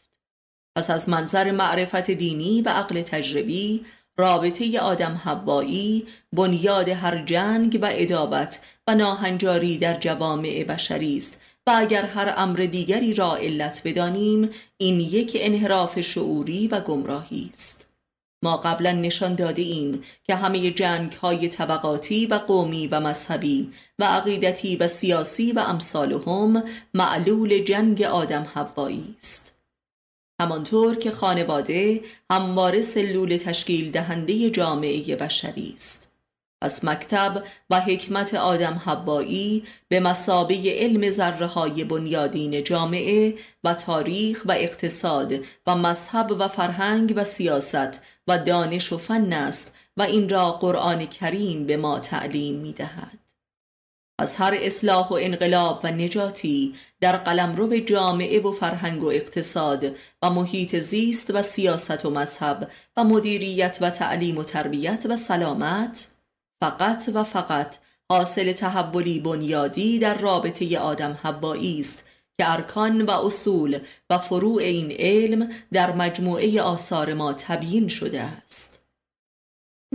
پس از منظر معرفت دینی و عقل تجربی رابطه آدم حوایی بنیاد هر جنگ و ادابت و ناهنجاری در جوامع بشری است و اگر هر امر دیگری را علت بدانیم این یک انحراف شعوری و گمراهی است ما قبلا نشان داده ایم که همه جنگ های طبقاتی و قومی و مذهبی و عقیدتی و سیاسی و امثالهم معلول جنگ آدم هوایی است همانطور که خانواده همواره سلول تشکیل دهنده جامعه بشری است از مکتب و حکمت آدم حبایی به مسابه علم ذره های بنیادین جامعه و تاریخ و اقتصاد و مذهب و فرهنگ و سیاست و دانش و فن است و این را قرآن کریم به ما تعلیم می دهد. از هر اصلاح و انقلاب و نجاتی در قلمرو جامعه و فرهنگ و اقتصاد و محیط زیست و سیاست و مذهب و مدیریت و تعلیم و تربیت و سلامت فقط و فقط حاصل تحولی بنیادی در رابطه آدم حبایی است که ارکان و اصول و فروع این علم در مجموعه آثار ما تبیین شده است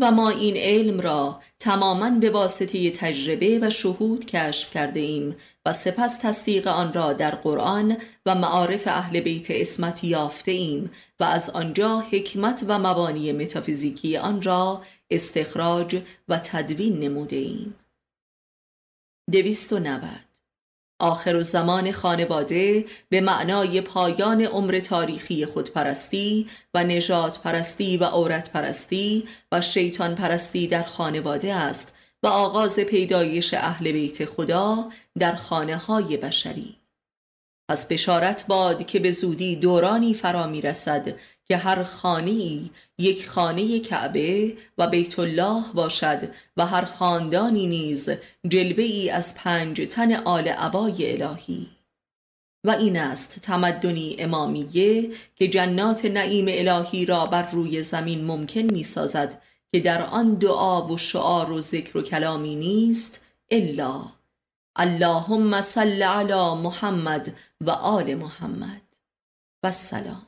و ما این علم را تماما به واسطه تجربه و شهود کشف کرده ایم و سپس تصدیق آن را در قرآن و معارف اهل بیت اسمت یافته ایم و از آنجا حکمت و مبانی متافیزیکی آن را استخراج و تدوین نموده ایم. دویست و نوت آخر زمان خانواده به معنای پایان عمر تاریخی خودپرستی و نجات پرستی و عورت پرستی و شیطان پرستی در خانواده است و آغاز پیدایش اهل بیت خدا در خانه های بشری پس بشارت باد که به زودی دورانی فرا می رسد که هر خانی یک خانه کعبه و بیت الله باشد و هر خاندانی نیز جلبه ای از پنج تن آل عبای الهی و این است تمدنی امامیه که جنات نعیم الهی را بر روی زمین ممکن می سازد که در آن دعا و شعار و ذکر و کلامی نیست الا اللهم صل علی محمد و آل محمد و السلام